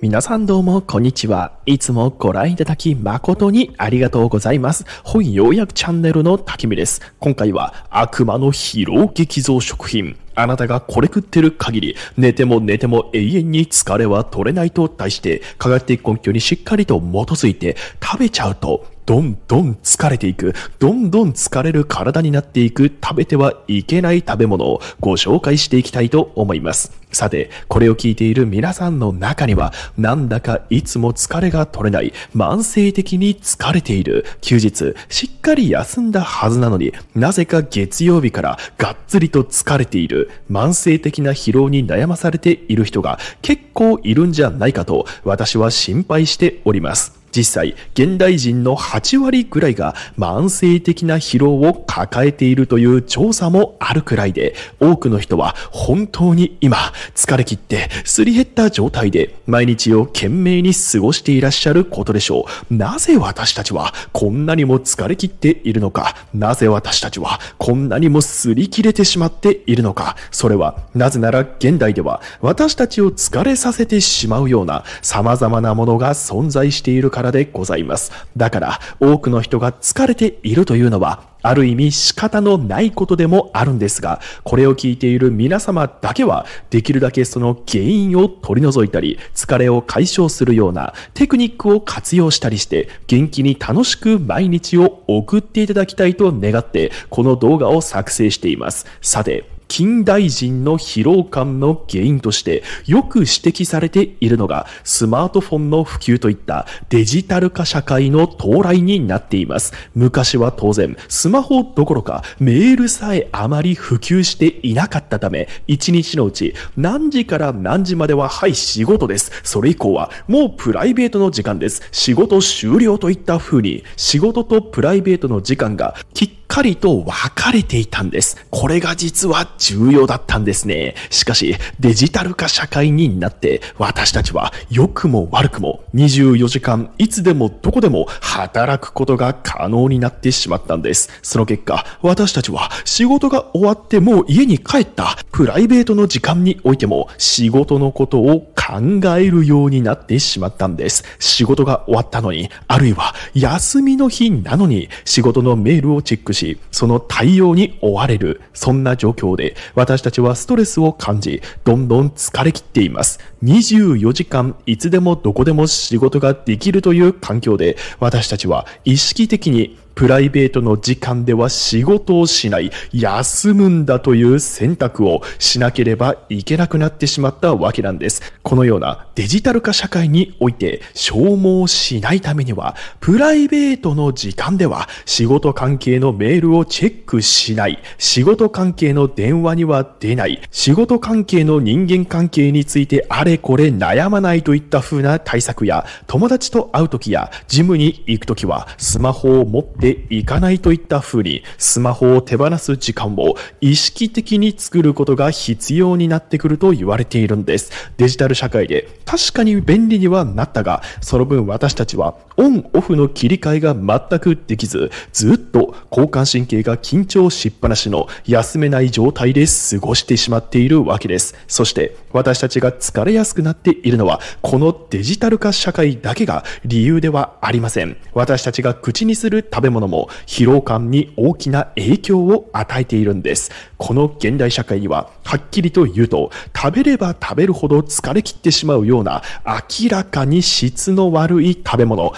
皆さんどうも、こんにちは。いつもご覧いただき誠にありがとうございます。本要約チャンネルの竹見です。今回は悪魔の疲労激増食品。あなたがこれ食ってる限り、寝ても寝ても永遠に疲れは取れないと題して、科学的根拠にしっかりと基づいて、食べちゃうとどんどん疲れていく、どんどん疲れる体になっていく食べてはいけない食べ物をご紹介していきたいと思います。さて、これを聞いている皆さんの中には、なんだかいつも疲れが取れない、慢性的に疲れている、休日、しっかり休んだはずなのに、なぜか月曜日からがっつりと疲れている、慢性的な疲労に悩まされている人が結構いるんじゃないかと、私は心配しております。実際、現代人の8割ぐらいが慢性的な疲労を抱えているという調査もあるくらいで、多くの人は本当に今、疲れ切ってすり減った状態で毎日を懸命に過ごしていらっしゃることでしょう。なぜ私たちはこんなにも疲れ切っているのか、なぜ私たちはこんなにも擦り切れてしまっているのか、それはなぜなら現代では私たちを疲れさせてしまうような様々なものが存在しているからからでございます。だから、多くの人が疲れているというのは、ある意味仕方のないことでもあるんですが、これを聞いている皆様だけは、できるだけその原因を取り除いたり、疲れを解消するようなテクニックを活用したりして、元気に楽しく毎日を送っていただきたいと願って、この動画を作成しています。さて、近代人の疲労感の原因としてよく指摘されているのがスマートフォンの普及といったデジタル化社会の到来になっています。昔は当然スマホどころかメールさえあまり普及していなかったため1日のうち何時から何時までははい仕事です。それ以降はもうプライベートの時間です。仕事終了といった風に仕事とプライベートの時間がきっかりと分かれていたんです。これが実は重要だったんですね。しかし、デジタル化社会になって、私たちは良くも悪くも24時間いつでもどこでも働くことが可能になってしまったんです。その結果、私たちは仕事が終わってもう家に帰ったプライベートの時間においても仕事のことを考えるようになってしまったんです。仕事が終わったのに、あるいは休みの日なのに仕事のメールをチェックしし、その対応に追われる。そんな状況で、私たちはストレスを感じ、どんどん疲れ切っています。24時間、いつでもどこでも仕事ができるという環境で、私たちは意識的にプライベートの時間では仕事をしない、休むんだという選択をしなければいけなくなってしまったわけなんです。このようなデジタル化社会において消耗しないためには、プライベートの時間では仕事関係のメールをチェックしない、仕事関係の電話には出ない、仕事関係の人間関係についてあれこれ悩まないといった風な対策や、友達と会う時や、ジムに行く時はスマホを持ってていかないといった風にスマホを手放す時間を意識的に作ることが必要になってくると言われているんです。デジタル社会で確かに便利にはなったが、その分私たちはオンオフの切り替えが全くできず、ずっと交感神経が緊張しっぱなしの休めない状態で過ごしてしまっているわけです。そして私たちが疲れやすくなっているのは、このデジタル化社会だけが理由ではありません。私たちが口にする食べれものも疲労感に大きな影響を与えているんです。この現代社会にははっきりと言うと、食べれば食べるほど疲れ切ってしまうような、明らかに質の悪い食べ物、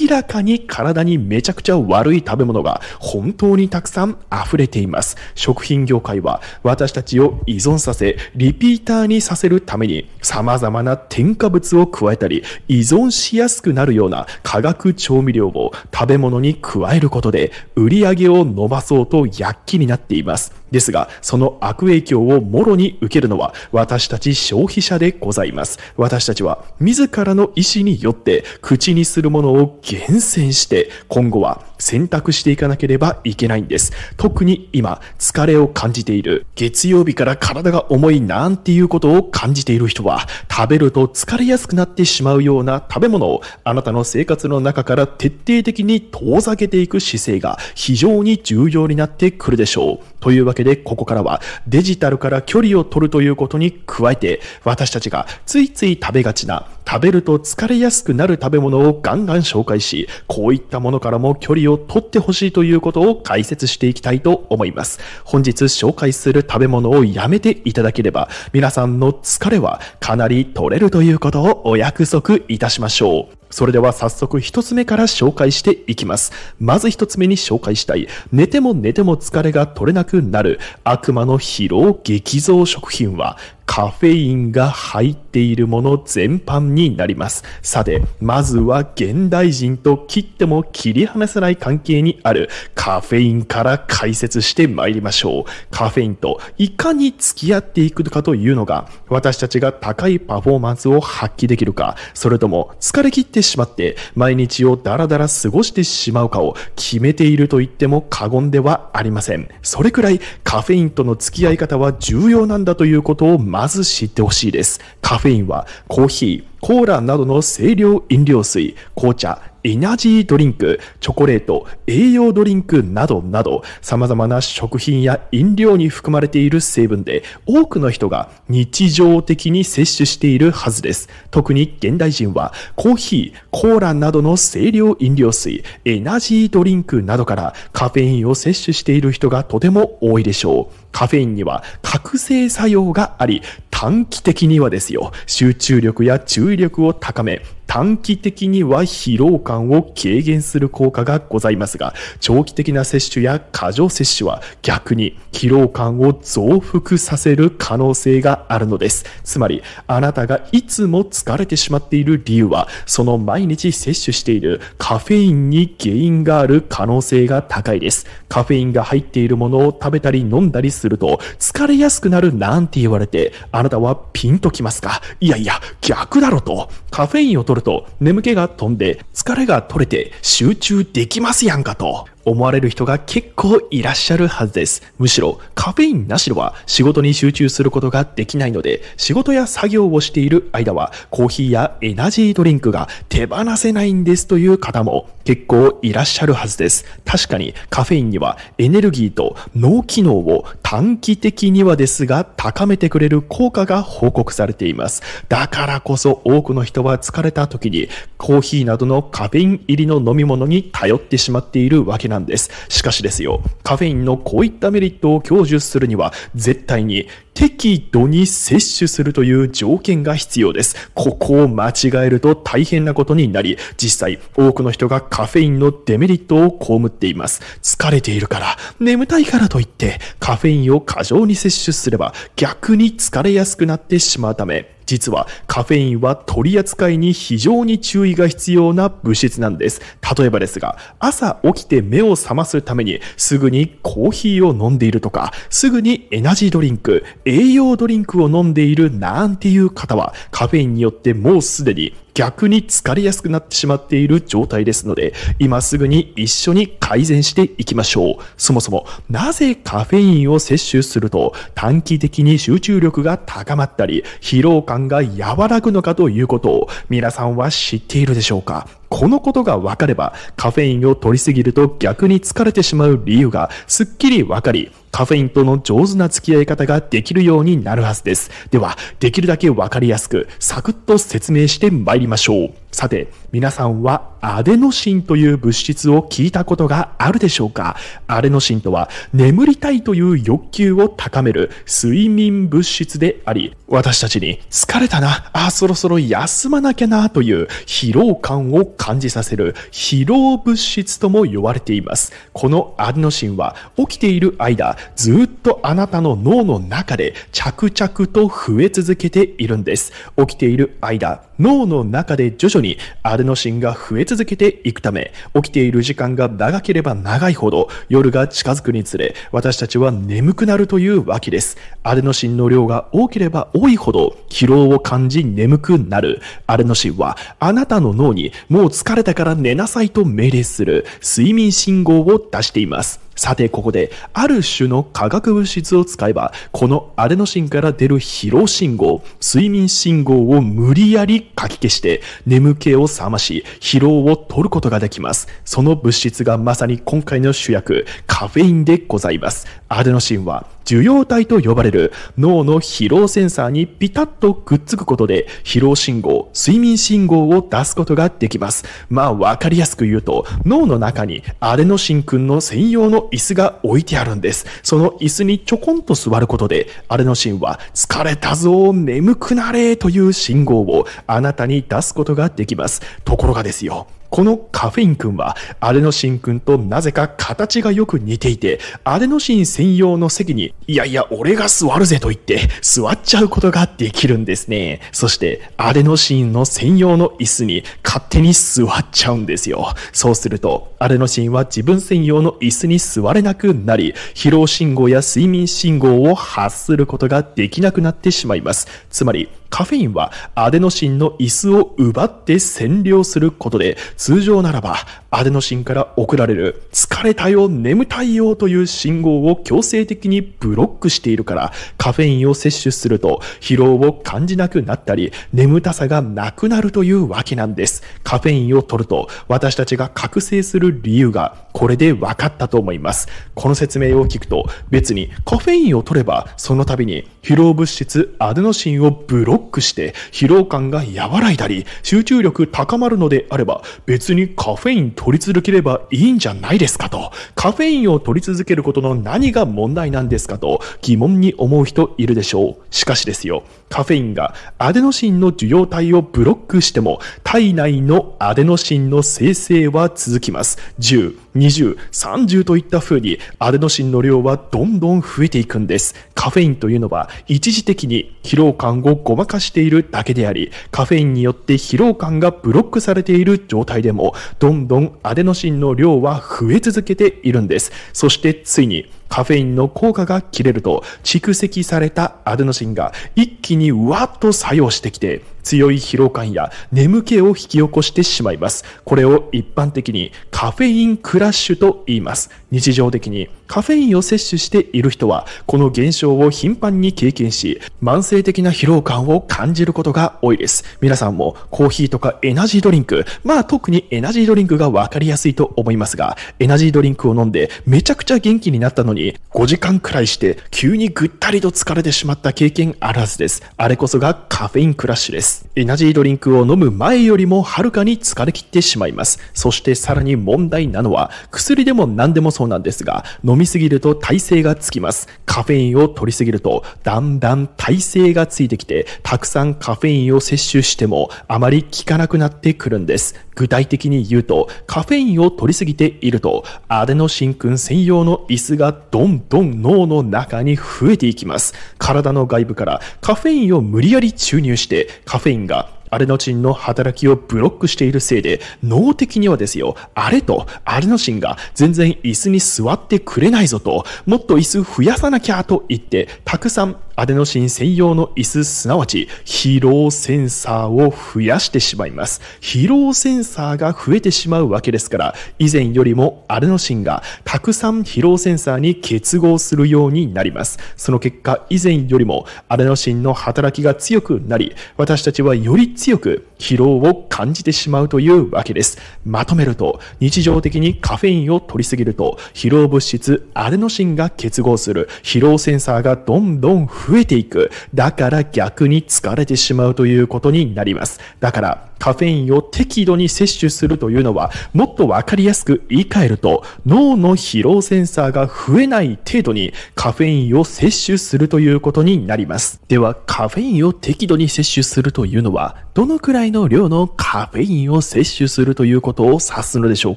明らかに体にめちゃくちゃ悪い食べ物が本当にたくさん溢れています。食品業界は私たちを依存させ、リピーターにさせるために、様々な添加物を加えたり、依存しやすくなるような化学調味料を食べ物に加えることで、売り上げを伸ばそうと躍起になっています。ですが、その悪影響をもろに受けるのは私たち消費者でございます。私たちは自らの意思によって口にするものを厳選して今後は選択していかなければいけないんです。特に今疲れを感じている月曜日から体が重いなんていうことを感じている人は食べると疲れやすくなってしまうような食べ物をあなたの生活の中から徹底的に遠ざけていく姿勢が非常に重要になってくるでしょう。というわけけで、ここからはデジタルから距離を取るということに加えて、私たちがついつい食べがちな、食べると疲れやすくなる食べ物をガンガン紹介し、こういったものからも距離を取ってほしいということを解説していきたいと思います。本日紹介する食べ物をやめていただければ、皆さんの疲れはかなり取れるということをお約束いたしましょう。それでは早速一つ目から紹介していきます。まず一つ目に紹介したい。寝ても寝ても疲れが取れなくなる悪魔の疲労激増食品はカフェインが入っているもの全般になります。さて、まずは現代人と切っても切り離せない関係にあるカフェインから解説して参りましょう。カフェインといかに付き合っていくかというのが、私たちが高いパフォーマンスを発揮できるか、それとも疲れ切ってしまって毎日をダラダラ過ごしてしまうかを決めていると言っても過言ではありません。それくらいカフェインとの付き合い方は重要なんだということをまず知ってほしいです。カフェインはコーヒー、コーラなどの清涼飲料水、紅茶、エナジードリンク、チョコレート、栄養ドリンクなどなど、様々な食品や飲料に含まれている成分で、多くの人が日常的に摂取しているはずです。特に現代人は、コーヒー、コーラなどの清涼飲料水、エナジードリンクなどからカフェインを摂取している人がとても多いでしょう。カフェインには覚醒作用があり、短期的にはですよ、集中力や注意力を高め、短期的には疲労感を軽減する効果がございますが、長期的な摂取や過剰摂取は逆に疲労感を増幅させる可能性があるのです。つまり、あなたがいつも疲れてしまっている理由は、その毎日摂取しているカフェインに原因がある可能性が高いです。カフェインが入っているものを食べたり飲んだりすすると疲れやすくなるなんて言われて、あなたはピンときますかいやいや、逆だろと。カフェインを取ると眠気が飛んで疲れが取れて集中できますやんかと。思われる人が結構いらっしゃるはずです。むしろカフェインなしでは仕事に集中することができないので、仕事や作業をしている間はコーヒーやエナジードリンクが手放せないんですという方も結構いらっしゃるはずです。確かにカフェインにはエネルギーと脳機能を短期的にはですが高めてくれる効果が報告されています。だからこそ多くの人は疲れた時にコーヒーなどのカフェイン入りの飲み物に頼ってしまっているわけなんです。しかしですよ、カフェインのこういったメリットを享受するには、絶対に適度に摂取するという条件が必要です。ここを間違えると大変なことになり、実際多くの人がカフェインのデメリットを被っています。疲れているから、眠たいからといって、カフェインを過剰に摂取すれば逆に疲れやすくなってしまうため、実はカフェインは取り扱いに非常に注意が必要な物質なんです。例えばですが、朝起きて目を覚ますためにすぐにコーヒーを飲んでいるとか、すぐにエナジードリンク、栄養ドリンクを飲んでいるなんていう方は、カフェインによってもうすでに逆に疲れやすくなってしまっている状態ですので、今すぐに一緒に改善していきましょう。そもそも、なぜカフェインを摂取すると短期的に集中力が高まったり、疲労感が和らぐのかということを皆さんは知っているでしょうかこのことが分かれば、カフェインを取りすぎると逆に疲れてしまう理由がすっきり分かり、カフェインとの上手な付き合い方ができるようになるはずです。では、できるだけ分かりやすく、サクッと説明して参りましょう。さて、皆さんはアデノシンという物質を聞いたことがあるでしょうかアデノシンとは眠りたいという欲求を高める睡眠物質であり、私たちに疲れたな、あ、そろそろ休まなきゃなという疲労感を感じさせる疲労物質とも呼ばれています。このアデノシンは起きている間、ずっとあなたの脳の中で着々と増え続けているんです。起きている間、脳の中で徐々ににアデノシンが増え続けていくため、起きている時間が長ければ長いほど、夜が近づくにつれ、私たちは眠くなるというわけです。アデノシンの量が多ければ多いほど、疲労を感じ眠くなる。アデノシンは、あなたの脳に、もう疲れたから寝なさいと命令する、睡眠信号を出しています。さてここである種の化学物質を使えばこのアデノシンから出る疲労信号睡眠信号を無理やりかき消して眠気を覚まし疲労を取ることができますその物質がまさに今回の主役カフェインでございますアデノシンは受容体と呼ばれる脳の疲労センサーにピタッとくっつくことで疲労信号、睡眠信号を出すことができます。まあわかりやすく言うと脳の中にアデノシン君の専用の椅子が置いてあるんです。その椅子にちょこんと座ることでアデノシンは疲れたぞ、眠くなれという信号をあなたに出すことができます。ところがですよ、このカフェイン君はアデノシン君となぜか形がよく似ていて、アデノシン専用の席に、いやいや俺が座るぜと言って座っちゃうことができるんですね。そしてアデノシンの専用の椅子に勝手に座っちゃうんですよ。そうすると、アデノシンは自分専用の椅子に座れなくなり、疲労信号や睡眠信号を発することができなくなってしまいます。つまり、カフェインはアデノシンの椅子を奪って占領することで、通常ならばアデノシンから送られる疲れたよ、眠たいよという信号を強制的にブロックしているからカフェインを摂取すると疲労を感じなくなったり眠たさがなくなるというわけなんです。カフェインを取ると私たちが覚醒する理由がこれで分かったと思います。この説明を聞くと別にカフェインを取ればその度に疲労物質アデノシンをブロックして疲労感が和らいだり集中力高まるのであれば別にカフェイン取り続ければいいんじゃないですかと、カフェインを取り続けることの何が問題なんですかと疑問に思う人いるでしょう。しかしですよ、カフェインがアデノシンの受容体をブロックしても体内のアデノシンの生成は続きます。10 20、30といった風にアデノシンの量はどんどん増えていくんです。カフェインというのは一時的に疲労感をごまかしているだけであり、カフェインによって疲労感がブロックされている状態でも、どんどんアデノシンの量は増え続けているんです。そしてついに、カフェインの効果が切れると、蓄積されたアデノシンが一気にうわっと作用してきて、強い疲労感や眠気を引き起こしてしまいます。これを一般的にカフェインクラッシュと言います。日常的にカフェインを摂取している人は、この現象を頻繁に経験し、慢性的な疲労感を感じることが多いです。皆さんもコーヒーとかエナジードリンク、まあ特にエナジードリンクがわかりやすいと思いますが、エナジードリンクを飲んでめちゃくちゃ元気になったのに、5時間くらいして急にぐったりと疲れてしまった経験あるはずです。あれこそがカフェインクラッシュです。エナジードリンクを飲む前よりもはるかに疲れ切ってしまいます。そしてさらに問題なのは、薬でも何でもそうなんですが、飲みみすぎると耐性がつきます。カフェインを取りすぎると、だんだん耐性がついてきて、たくさんカフェインを摂取しても、あまり効かなくなってくるんです。具体的に言うと、カフェインを取りすぎていると、アデノシン君専用の椅子がどんどん脳の中に増えていきます。体の外部からカフェインを無理やり注入して、カフェインがアデノチンの働きをブロックしているせいで、脳的にはですよ、あれとアデノチンが全然椅子に座ってくれないぞと、もっと椅子増やさなきゃと言って、たくさんアデノシン専用の椅子、すなわち疲労センサーを増やしてしまいます。疲労センサーが増えてしまうわけですから、以前よりもアデノシンがたくさん疲労センサーに結合するようになります。その結果、以前よりもアデノシンの働きが強くなり、私たちはより強く疲労を感じてしまうというわけです。まとめると、日常的にカフェインを取りすぎると、疲労物質アデノシンが結合する疲労センサーがどんどん増えていく。だから逆に疲れてしまうということになります。だから、カフェインを適度に摂取するというのは、もっとわかりやすく言い換えると、脳の疲労センサーが増えない程度にカフェインを摂取するということになります。では、カフェインを適度に摂取するというのは、どのくらいの量のカフェインを摂取するということを指すのでしょう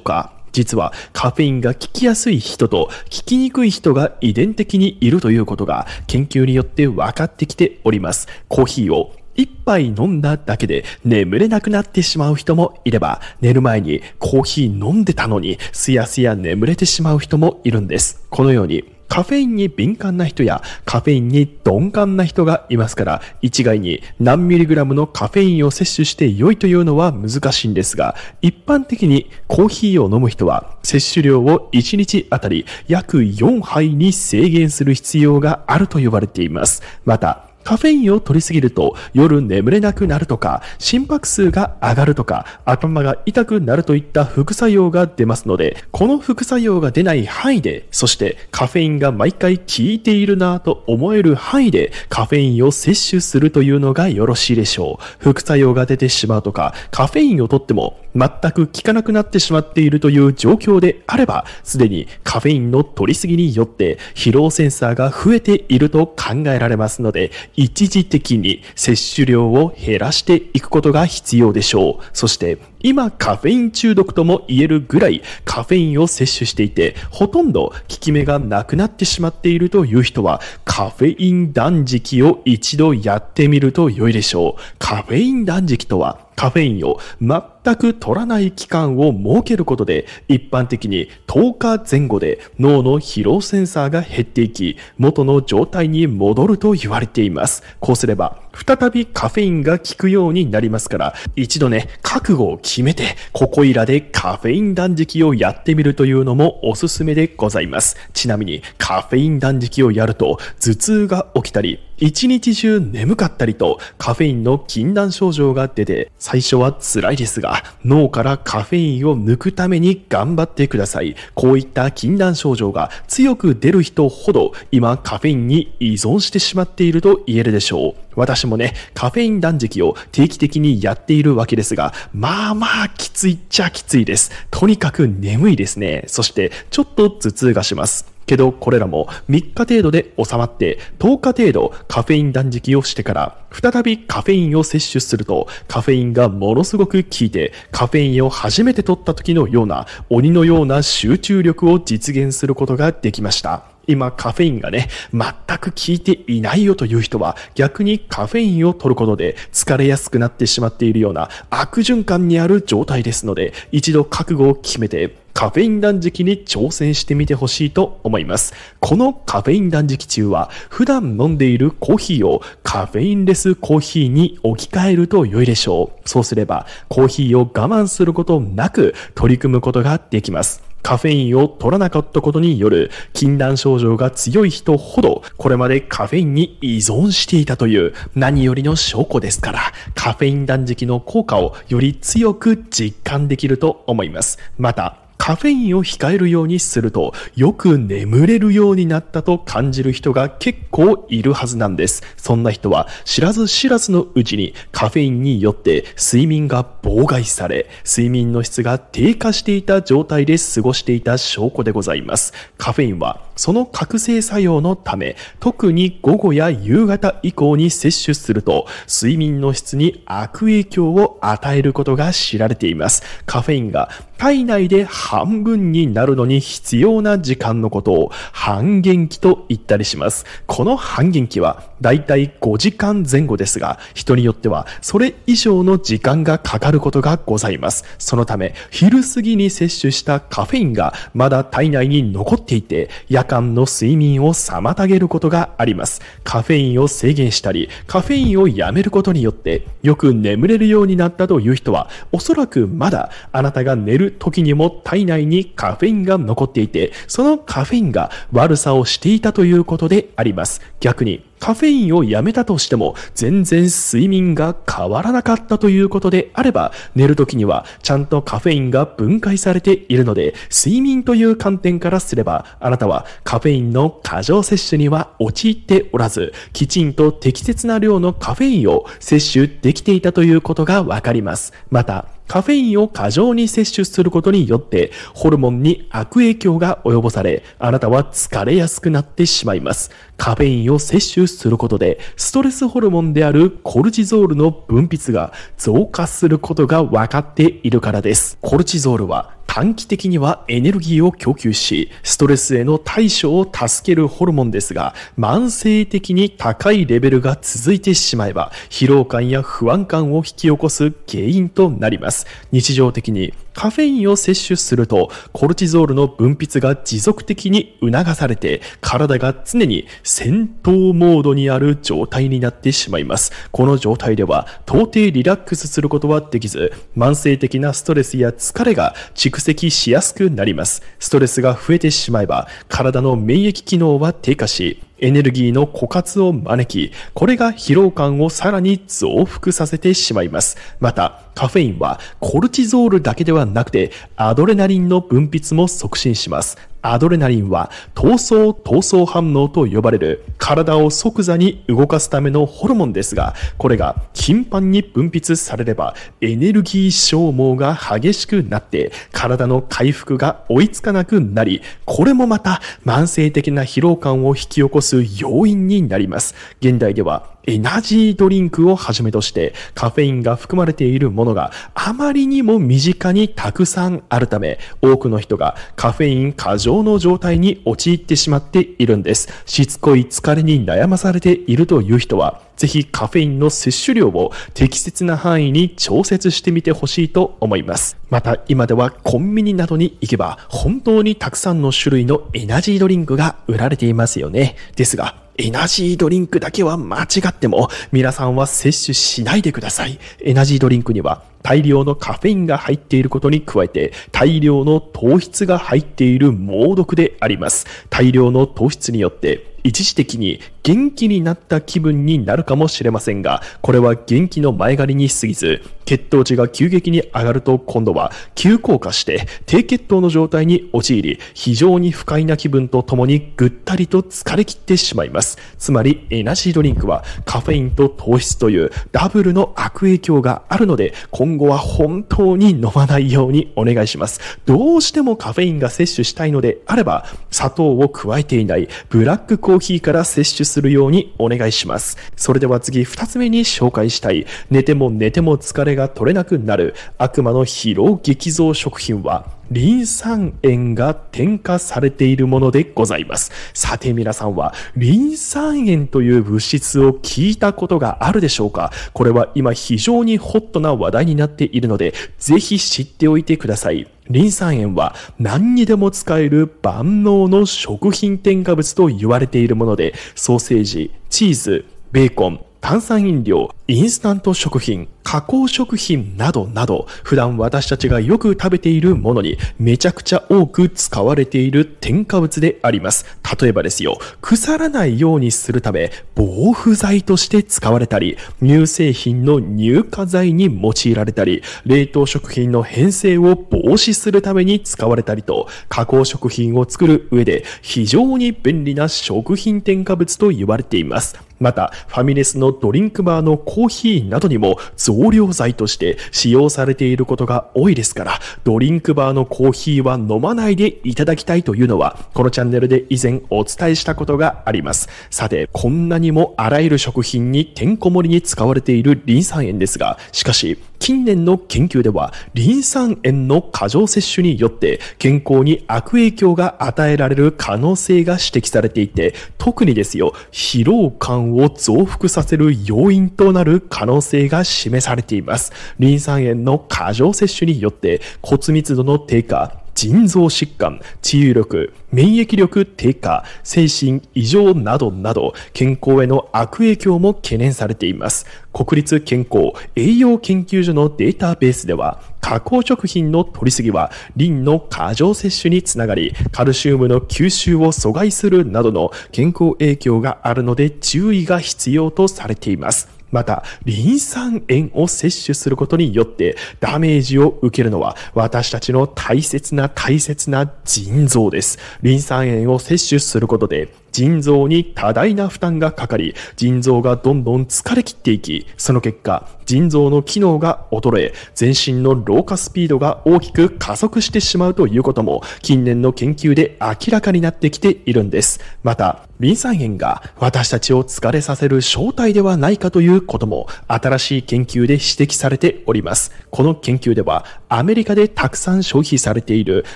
か実はカフェインが効きやすい人と効きにくい人が遺伝的にいるということが研究によって分かってきております。コーヒーを一杯飲んだだけで眠れなくなってしまう人もいれば、寝る前にコーヒー飲んでたのに、すやすや眠れてしまう人もいるんです。このように、カフェインに敏感な人やカフェインに鈍感な人がいますから、一概に何ミリグラムのカフェインを摂取して良いというのは難しいんですが、一般的にコーヒーを飲む人は摂取量を1日あたり約4杯に制限する必要があると言われています。また、カフェインを取りすぎると夜眠れなくなるとか、心拍数が上がるとか、頭が痛くなるといった副作用が出ますので、この副作用が出ない範囲で、そしてカフェインが毎回効いているなぁと思える範囲でカフェインを摂取するというのがよろしいでしょう。副作用が出てしまうとか、カフェインを取っても全く効かなくなってしまっているという状況であれば、すでにカフェインの取りすぎによって疲労センサーが増えていると考えられますので、一時的に摂取量を減らしていくことが必要でしょう。そして、今カフェイン中毒とも言えるぐらいカフェインを摂取していて、ほとんど効き目がなくなってしまっているという人は、カフェイン断食を一度やってみると良いでしょう。カフェイン断食とは、カフェインを全く取らない期間を設けることで一般的に10日前後で脳の疲労センサーが減っていき元の状態に戻ると言われていますこうすれば再びカフェインが効くようになりますから、一度ね、覚悟を決めて、ここいらでカフェイン断食をやってみるというのもおすすめでございます。ちなみに、カフェイン断食をやると、頭痛が起きたり、一日中眠かったりとカフェインの禁断症状が出て最初は辛いですが脳からカフェインを抜くために頑張ってくださいこういった禁断症状が強く出る人ほど今カフェインに依存してしまっていると言えるでしょう私私もね、カフェイン断食を定期的にやっているわけですが、まあまあきついっちゃきついです。とにかく眠いですね。そしてちょっと頭痛がします。けどこれらも3日程度で収まって10日程度カフェイン断食をしてから再びカフェインを摂取するとカフェインがものすごく効いてカフェインを初めて取った時のような鬼のような集中力を実現することができました。今カフェインがね、全く効いていないよという人は逆にカフェインを取ることで疲れやすくなってしまっているような悪循環にある状態ですので、一度覚悟を決めてカフェイン断食に挑戦してみてほしいと思います。このカフェイン断食中は普段飲んでいるコーヒーをカフェインレスコーヒーに置き換えると良いでしょう。そうすればコーヒーを我慢することなく取り組むことができます。カフェインを取らなかったことによる禁断症状が強い人ほどこれまでカフェインに依存していたという何よりの証拠ですからカフェイン断食の効果をより強く実感できると思います。またカフェインを控えるようにすると、よく眠れるようになったと感じる人が結構いるはずなんです。そんな人は知らず知らずのうちにカフェインによって睡眠が妨害され、睡眠の質が低下していた状態で過ごしていた証拠でございます。カフェインはその覚醒作用のため、特に午後や夕方以降に摂取すると、睡眠の質に悪影響を与えることが知られています。カフェインが体内で半分になるのに必要な時間のことを半減期と言ったりします。この半減期はだいたい5時間前後ですが、人によってはそれ以上の時間がかかることがございます。そのため、昼過ぎに摂取したカフェインがまだ体内に残っていて、夜間の睡眠を妨げることがあります。カフェインを制限したり、カフェインをやめることによって、よく眠れるようになったという人は、おそらくまだあなたが寝る時にも体体内にカフェインが残っていて、そのカフェインが悪さをしていたということであります。逆に、カフェインをやめたとしても全然睡眠が変わらなかったということであれば寝る時にはちゃんとカフェインが分解されているので睡眠という観点からすればあなたはカフェインの過剰摂取には陥っておらずきちんと適切な量のカフェインを摂取できていたということがわかります。またカフェインを過剰に摂取することによって、ホルモンに悪影響が及ぼされ、あなたは疲れやすくなってしまいます。カフェインを摂取することで、ストレスホルモンであるコルチゾールの分泌が増加することが分かっているからです。コルチゾールは短期的にはエネルギーを供給し、ストレスへの対処を助けるホルモンですが、慢性的に高いレベルが続いてしまえば、疲労感や不安感を引き起こす原因となります。日常的にカフェインを摂取すると、コルチゾールの分泌が持続的に促されて、体が常に戦闘モードにある状態になってしまいます。この状態では、到底リラックスすることはできず、慢性的なストレスや疲れが蓄積積しやすくなります。ストレスが増えてしまえば、体の免疫機能は低下し、エネルギーの枯渇を招き、これが疲労感をさらに増幅させてしまいます。また、カフェインはコルチゾールだけではなくて、アドレナリンの分泌も促進します。アドレナリンは、闘争闘争反応と呼ばれる体を即座に動かすためのホルモンですが、これが頻繁に分泌されればエネルギー消耗が激しくなって体の回復が追いつかなくなり、これもまた慢性的な疲労感を引き起こす要因になります。現代ではエナジードリンクをはじめとしてカフェインが含まれているものがあまりにも身近にたくさんあるため、多くの人がカフェイン過剰の状態に陥ってしまっているんです。しつこい疲れに悩まされているという人は、ぜひカフェインの摂取量を適切な範囲に調節してみてほしいと思います。また今ではコンビニなどに行けば本当にたくさんの種類のエナジードリンクが売られていますよね。ですが、エナジードリンクだけは間違っても、皆さんは摂取しないでください。エナジードリンクには大量のカフェインが入っていることに加えて、大量の糖質が入っている猛毒であります。大量の糖質によって、一時的に元気になった気分になるかもしれませんが、これは元気の前借りに過ぎず、血糖値が急激に上がると今度は急降下して低血糖の状態に陥り、非常に不快な気分とともにぐったりと疲れ切ってしまいます。つまり、エナジードリンクはカフェインと糖質というダブルの悪影響があるので、今後は本当に飲まないようにお願いします。どうしてもカフェインが摂取したいのであれば、砂糖を加えていないブラックコーヒーから摂取するようにお願いします。それでは次2つ目に紹介したい。寝ても寝ても疲れが取れなくなる悪魔の疲労激増食品はリン酸塩が添加されているものでございます。さて皆さんは、リン酸塩という物質を聞いたことがあるでしょうかこれは今非常にホットな話題になっているので、ぜひ知っておいてください。リン酸塩は何にでも使える万能の食品添加物と言われているもので、ソーセージ、チーズ、ベーコン、炭酸飲料、インスタント食品、加工食品などなど、普段私たちがよく食べているものにめちゃくちゃ多く使われている添加物であります。例えばですよ、腐らないようにするため、防腐剤として使われたり、乳製品の乳化剤に用いられたり、冷凍食品の変性を防止するために使われたりと、加工食品を作る上で非常に便利な食品添加物と言われています。また、ファミレスのドリンクバーのコーヒーなどにも増量剤として使用されていることが多いですから、ドリンクバーのコーヒーは飲まないでいただきたいというのは、このチャンネルで以前お伝えしたことがあります。さて、こんなにもあらゆる食品にてんこ盛りに使われているリン酸塩ですが、しかし、近年の研究では、リン酸塩の過剰摂取によって健康に悪影響が与えられる可能性が指摘されていて、特にですよ、疲労感を増幅させる要因となる可能性が示されています。リン酸塩の過剰摂取によって骨密度の低下、腎臓疾患、治癒力、免疫力低下、精神異常などなど、健康への悪影響も懸念されています。国立健康栄養研究所のデータベースでは、加工食品の摂りすぎは、リンの過剰摂取につながり、カルシウムの吸収を阻害するなどの健康影響があるので注意が必要とされています。また、リン酸塩を摂取することによってダメージを受けるのは私たちの大切な大切な腎臓です。リン酸塩を摂取することで腎臓に多大な負担がかかり、腎臓がどんどん疲れ切っていき、その結果、腎臓の機能が衰え、全身の老化スピードが大きく加速してしまうということも、近年の研究で明らかになってきているんです。また、リン酸塩が私たちを疲れさせる正体ではないかということも、新しい研究で指摘されております。この研究では、アメリカでたくさん消費されている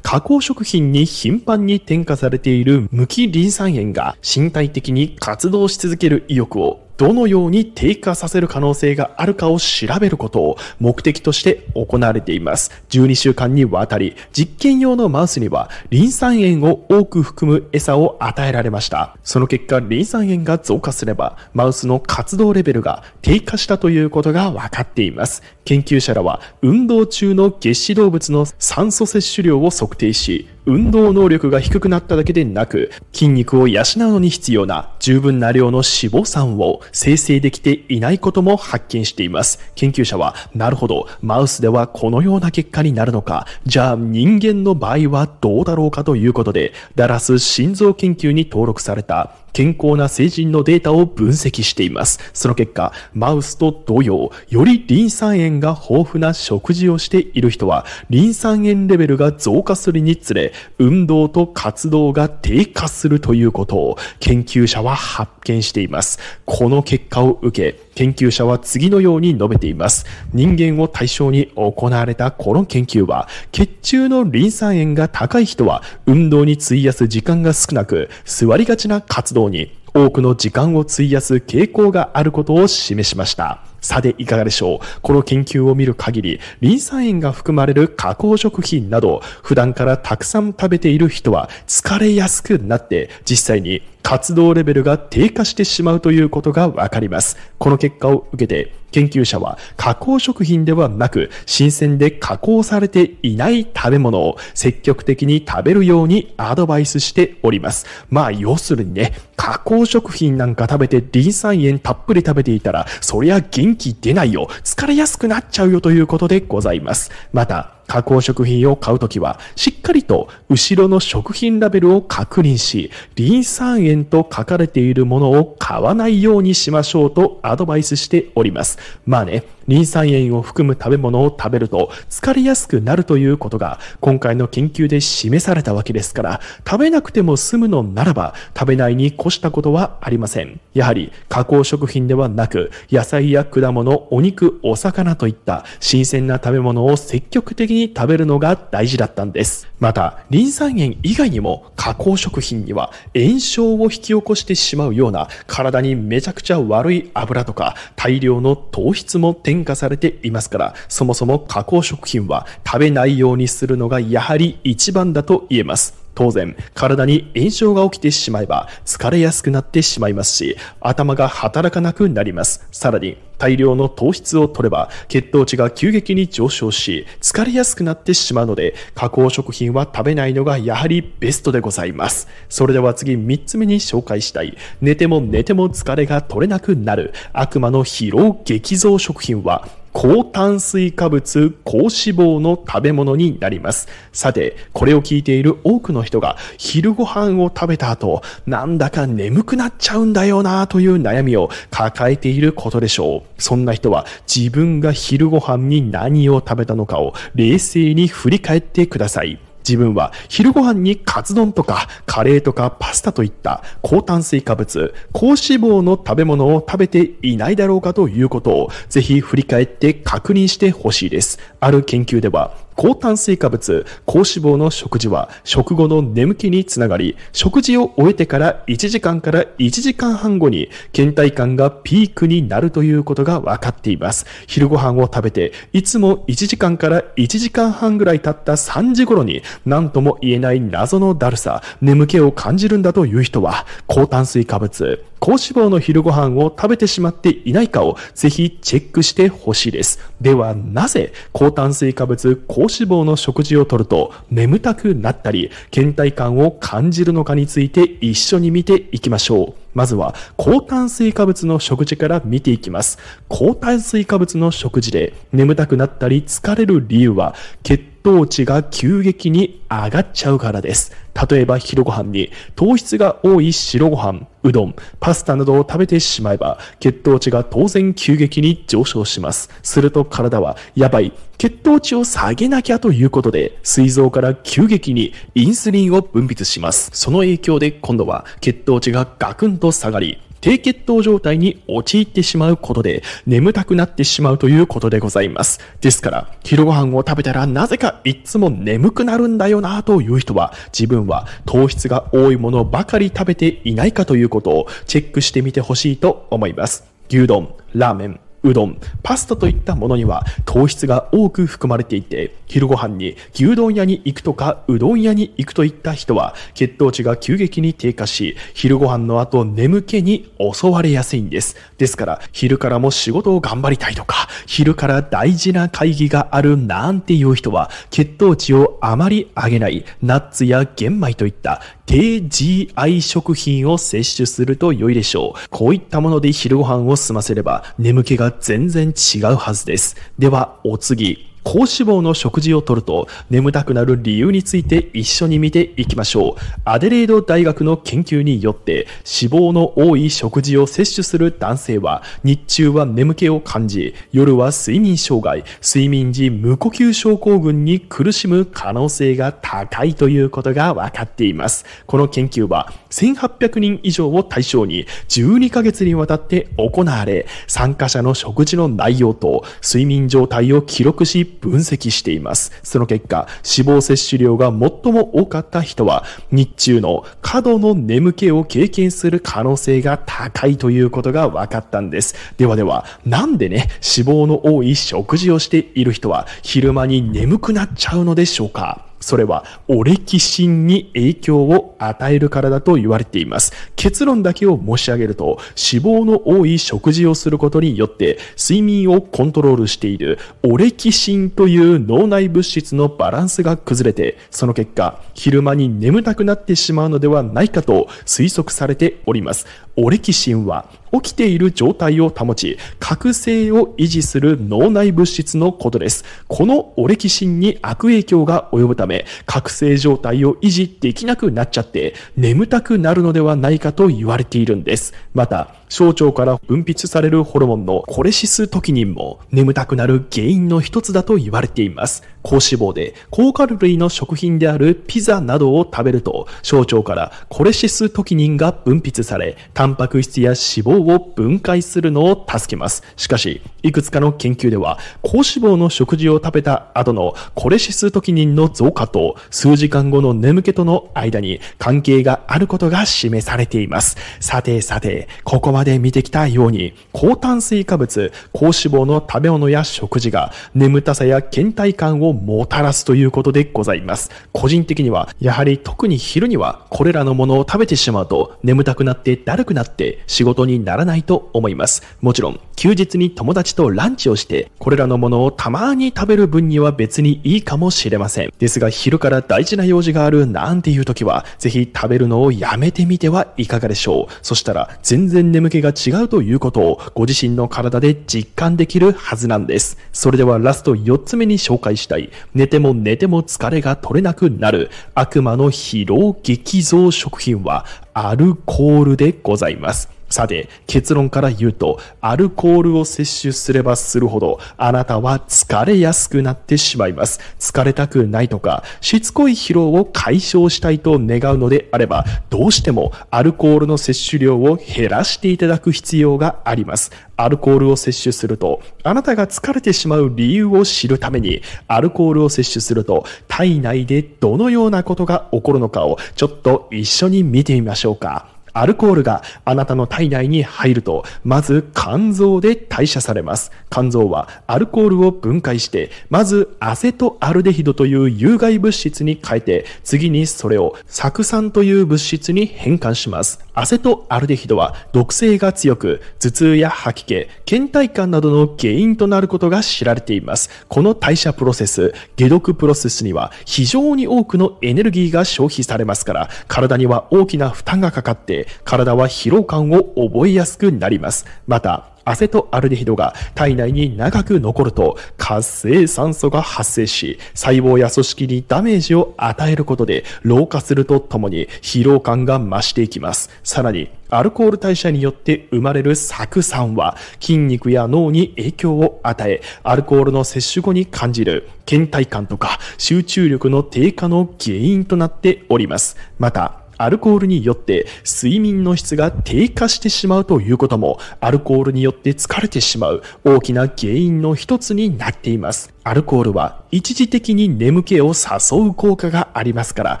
加工食品に頻繁に添加されている無機リン酸塩がが身体的に活動し続ける意欲をどのように低下させる可能性があるかを調べることを目的として行われています。12週間にわたり、実験用のマウスにはリン酸塩を多く含む餌を与えられました。その結果、リン酸塩が増加すれば、マウスの活動レベルが低下したということが分かっています。研究者らは運動中の月子動物の酸素摂取量を測定し、運動能力が低くなっただけでなく、筋肉を養うのに必要な十分な量の脂肪酸を生成できていないことも発見しています。研究者は、なるほど、マウスではこのような結果になるのか、じゃあ人間の場合はどうだろうかということで、ダラス心臓研究に登録された健康な成人のデータを分析しています。その結果、マウスと同様、よりリン酸塩が豊富な食事をしている人は、リン酸塩レベルが増加するにつれ、運動と活動が低下するということを研究者は発見しています。この結果を受け、研究者は次のように述べています。人間を対象に行われたこの研究は、血中のリン酸塩が高い人は運動に費やす時間が少なく、座りがちな活動に多くの時間を費やす傾向があることを示しました。さでいかがでしょうこの研究を見る限り、リン酸塩が含まれる加工食品など、普段からたくさん食べている人は疲れやすくなって、実際に活動レベルが低下してしまうということがわかります。この結果を受けて、研究者は加工食品ではなく、新鮮で加工されていない食べ物を積極的に食べるようにアドバイスしております。まあ、要するにね、加工食品なんか食べてリン酸塩たっぷり食べていたら、そりゃ元元気出ないよ、疲れやすくなっちゃうよということでございます。また、加工食品を買うときは、しっかりと後ろの食品ラベルを確認し、リン酸塩と書かれているものを買わないようにしましょうとアドバイスしております。まあね、リン酸塩を含む食べ物を食べると疲れやすくなるということが今回の研究で示されたわけですから食べなくても済むのならば食べないに越したことはありません。やはり加工食品ではなく野菜や果物、お肉、お魚といった新鮮な食べ物を積極的にに食べるのが大事だったんです。また、リン酸塩以外にも加工食品には炎症を引き起こしてしまうような体にめちゃくちゃ悪い油とか大量の糖質も添加されていますから、そもそも加工食品は食べないようにするのがやはり一番だと言えます。当然、体に炎症が起きてしまえば疲れやすくなってしまいますし、頭が働かなくなります。さらに、大量の糖質を取れば血糖値が急激に上昇し疲れやすくなってしまうので加工食品は食べないのがやはりベストでございますそれでは次3つ目に紹介したい寝ても寝ても疲れが取れなくなる悪魔の疲労激増食品は高炭水化物、高脂肪の食べ物になります。さて、これを聞いている多くの人が昼ご飯を食べた後、なんだか眠くなっちゃうんだよなという悩みを抱えていることでしょう。そんな人は自分が昼ご飯に何を食べたのかを冷静に振り返ってください。自分は昼ご飯にカツ丼とかカレーとかパスタといった高炭水化物、高脂肪の食べ物を食べていないだろうかということをぜひ振り返って確認してほしいです。ある研究では高炭水化物、高脂肪の食事は食後の眠気につながり、食事を終えてから1時間から1時間半後に倦怠感がピークになるということが分かっています。昼ご飯を食べて、いつも1時間から1時間半ぐらい経った3時頃に何とも言えない謎のだるさ、眠気を感じるんだという人は、高炭水化物、高脂肪の昼ご飯を食べてしまっていないかをぜひチェックしてほしいです。ではなぜ高炭水化物、高脂肪の食事をとると眠たくなったり、倦怠感を感じるのかについて一緒に見ていきましょう。まずは、高炭水化物の食事から見ていきます。高炭水化物の食事で、眠たくなったり疲れる理由は、血糖値が急激に上がっちゃうからです。例えば昼ご飯に糖質が多い白ご飯、うどん、パスタなどを食べてしまえば血糖値が当然急激に上昇します。すると体はやばい、血糖値を下げなきゃということで膵臓から急激にインスリンを分泌します。その影響で今度は血糖値がガクンとと下がり、低血糖状態に陥ってしまうことで眠たくなってしまうということでございます。ですから、昼ご飯を食べたらなぜかいつも眠くなるんだよなという人は自分は糖質が多いものばかり食べていないかということをチェックしてみてほしいと思います。牛丼、ラーメン、うどん、パスタといったものには糖質が多く含まれていて、昼ご飯に牛丼屋に行くとか、うどん屋に行くといった人は、血糖値が急激に低下し、昼ご飯の後眠気に襲われやすいんです。ですから、昼からも仕事を頑張りたいとか、昼から大事な会議があるなんていう人は、血糖値をあまり上げない、ナッツや玄米といった低 GI 食品を摂取すると良いでしょう。こういったもので昼ご飯を済ませれば眠気が全然違うはずです。では、お次。高脂肪の食事をとると眠たくなる理由について一緒に見ていきましょう。アデレード大学の研究によって脂肪の多い食事を摂取する男性は日中は眠気を感じ、夜は睡眠障害、睡眠時無呼吸症候群に苦しむ可能性が高いということが分かっています。この研究は1800人以上を対象に12ヶ月にわたって行われ、参加者の食事の内容と睡眠状態を記録し分析しています。その結果、死亡摂取量が最も多かった人は、日中の過度の眠気を経験する可能性が高いということが分かったんです。ではでは、なんでね、脂肪の多い食事をしている人は、昼間に眠くなっちゃうのでしょうかそれはオレキシンに影響を与えるからだと言われています。結論だけを申し上げると、脂肪の多い食事をすることによって睡眠をコントロールしているオレキシンという脳内物質のバランスが崩れて、その結果、昼間に眠たくなってしまうのではないかと推測されております。オレキシンは起きている状態を保ち、覚醒を維持する脳内物質のことです。このオレキシンに悪影響が及ぶため、覚醒状態を維持できなくなっちゃって、眠たくなるのではないかと言われているんです。また、小腸から分泌されるホルモンのコレシストキニンも眠たくなる原因の一つだと言われています。高脂肪で高カロリーの食品であるピザなどを食べると、小腸からコレシストキニンが分泌され、タンパク質や脂肪を分解するのを助けます。しかし、いくつかの研究では、高脂肪の食事を食べた後のコレシストキニンの増加と数時間後の眠気との間に関係があることが示されています。さてさて、ここまで見てきたように、高炭水化物、高脂肪の食べ物や食事が眠たさや倦怠感をもたらすということでございます。個人的には、やはり特に昼にはこれらのものを食べてしまうと眠たくなってだるくなって仕事にならないと思います。もちろん、休日に友達とランチをして、これらのものをたまに食べる分には別にいいかもしれません。ですが、昼から大事な用事があるなんていう時は、ぜひ食べるのをやめてみてはいかがでしょう。そしたら、全然眠気が違うということを、ご自身の体で実感できるはずなんです。それではラスト4つ目に紹介したい。寝ても寝ても疲れが取れなくなる。悪魔の疲労激増食品は、アルコールでございます。さて、結論から言うと、アルコールを摂取すればするほど、あなたは疲れやすくなってしまいます。疲れたくないとか、しつこい疲労を解消したいと願うのであれば、どうしてもアルコールの摂取量を減らしていただく必要があります。アルコールを摂取すると、あなたが疲れてしまう理由を知るために、アルコールを摂取すると、体内でどのようなことが起こるのかを、ちょっと一緒に見てみましょうか。アルコールがあなたの体内に入ると、まず肝臓で代謝されます。肝臓はアルコールを分解して、まずアセトアルデヒドという有害物質に変えて、次にそれを酢酸という物質に変換します。アセトアルデヒドは毒性が強く、頭痛や吐き気、倦怠感などの原因となることが知られています。この代謝プロセス、解毒プロセスには非常に多くのエネルギーが消費されますから、体には大きな負担がかかって、体は疲労感を覚えやすくなります。また、アセトアルデヒドが体内に長く残ると活性酸素が発生し細胞や組織にダメージを与えることで老化するとともに疲労感が増していきますさらにアルコール代謝によって生まれる酢酸は筋肉や脳に影響を与えアルコールの摂取後に感じる倦怠感とか集中力の低下の原因となっておりますまたアルコールによって睡眠の質が低下してしまうということも、アルコールによって疲れてしまう大きな原因の一つになっています。アルコールは一時的に眠気を誘う効果がありますから、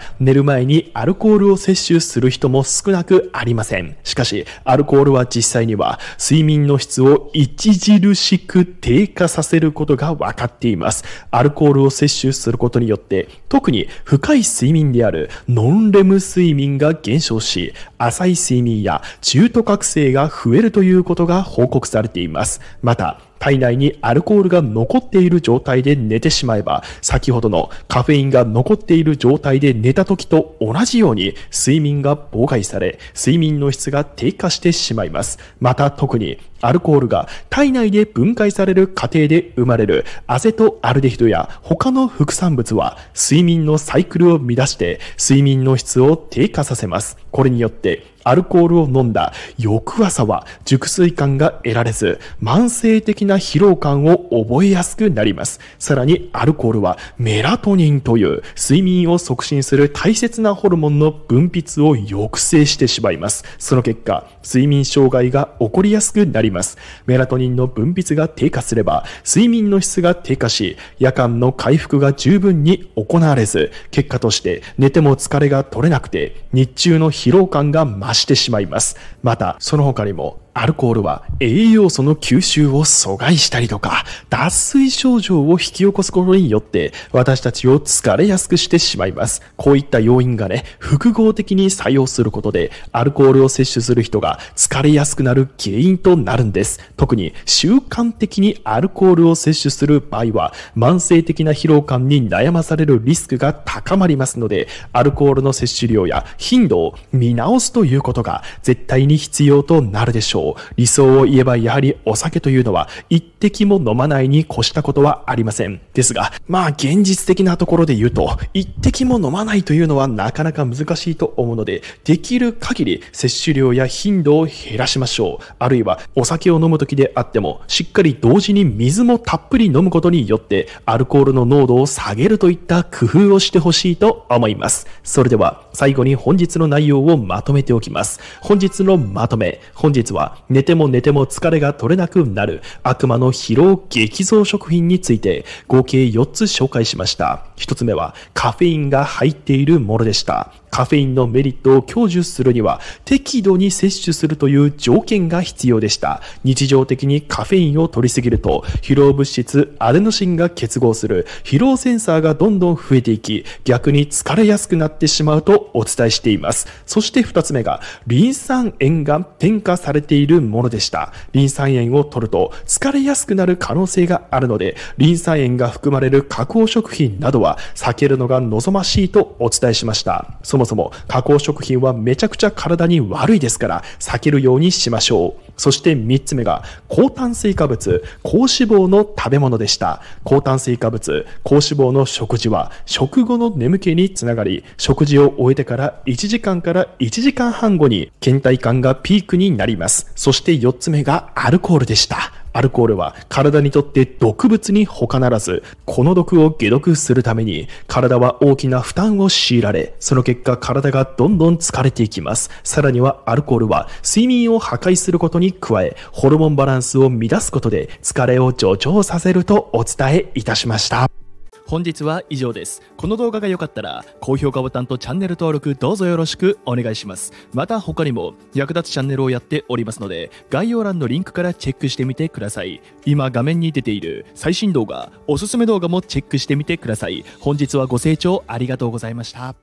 寝る前にアルコールを摂取する人も少なくありません。しかし、アルコールは実際には睡眠の質を著しく低下させることが分かっています。アルコールを摂取することによって、特に深い睡眠であるノンレム睡眠が減少し、浅い睡眠や中途覚醒が増えるということが報告されています。また、体内にアルコールが残っている状態で寝てしまえば、先ほどのカフェインが残っている状態で寝た時と同じように睡眠が妨害され、睡眠の質が低下してしまいます。また特にアルコールが体内で分解される過程で生まれるアセトアルデヒドや他の副産物は睡眠のサイクルを乱して睡眠の質を低下させます。これによってアルコールを飲んだ翌朝は熟睡感が得られず、慢性的な疲労感を覚えやすくなります。さらにアルコールはメラトニンという睡眠を促進する大切なホルモンの分泌を抑制してしまいます。その結果、睡眠障害が起こりやすくなります。メラトニンの分泌が低下すれば、睡眠の質が低下し、夜間の回復が十分に行われず、結果として寝ても疲れが取れなくて、日中の疲労感が増してしまいます。また、その他にも、アルコールは栄養素の吸収を阻害したりとか、脱水症状を引き起こすことによって、私たちを疲れやすくしてしまいます。こういった要因がね、複合的に作用することで、アルコールを摂取する人が疲れやすくなる原因となるんです。特に、習慣的にアルコールを摂取する場合は、慢性的な疲労感に悩まされるリスクが高まりますので、アルコールの摂取量や頻度を見直すということが、絶対にに必要となるでしょう。理想を言えばやはりお酒というのは一滴も飲まないに越したことはありません。ですが、まあ現実的なところで言うと、一滴も飲まないというのはなかなか難しいと思うので、できる限り摂取量や頻度を減らしましょう。あるいはお酒を飲む時であっても、しっかり同時に水もたっぷり飲むことによって、アルコールの濃度を下げるといった工夫をしてほしいと思います。それでは、最後に本日の内容をまとめておきます。本日のまとめ。本日は寝ても寝ても疲れが取れなくなる悪魔の疲労激増食品について合計4つ紹介しました。1つ目はカフェインが入っているものでした。カフェインのメリットを享受するには適度に摂取するという条件が必要でした。日常的にカフェインを取りすぎると疲労物質アデノシンが結合する疲労センサーがどんどん増えていき逆に疲れやすくなってしまうとお伝えしています。そして2つ目がリン酸塩が添加されているものでした。リン酸塩を取ると疲れやすくなる可能性があるのでリン酸塩が含まれる加工食品などは避けるのが望ましいとお伝えしました。そもそも加工食品はめちゃくちゃ体に悪いですから避けるようにしましょう。そして3つ目が高炭水化物、高脂肪の食べ物でした。高炭水化物、高脂肪の食事は食後の眠気につながり、食事を終えてから1時間から1時間半後に倦怠感がピークになります。そして4つ目がアルコールでした。アルコールは体にとって毒物に他ならず、この毒を解毒するために、体は大きな負担を強いられ、その結果体がどんどん疲れていきます。さらにはアルコールは睡眠を破壊することに加え、ホルモンバランスを乱すことで疲れを助長させるとお伝えいたしました。本日は以上です。この動画が良かったら、高評価ボタンとチャンネル登録どうぞよろしくお願いします。また他にも役立つチャンネルをやっておりますので、概要欄のリンクからチェックしてみてください。今画面に出ている最新動画、おすすめ動画もチェックしてみてください。本日はご清聴ありがとうございました。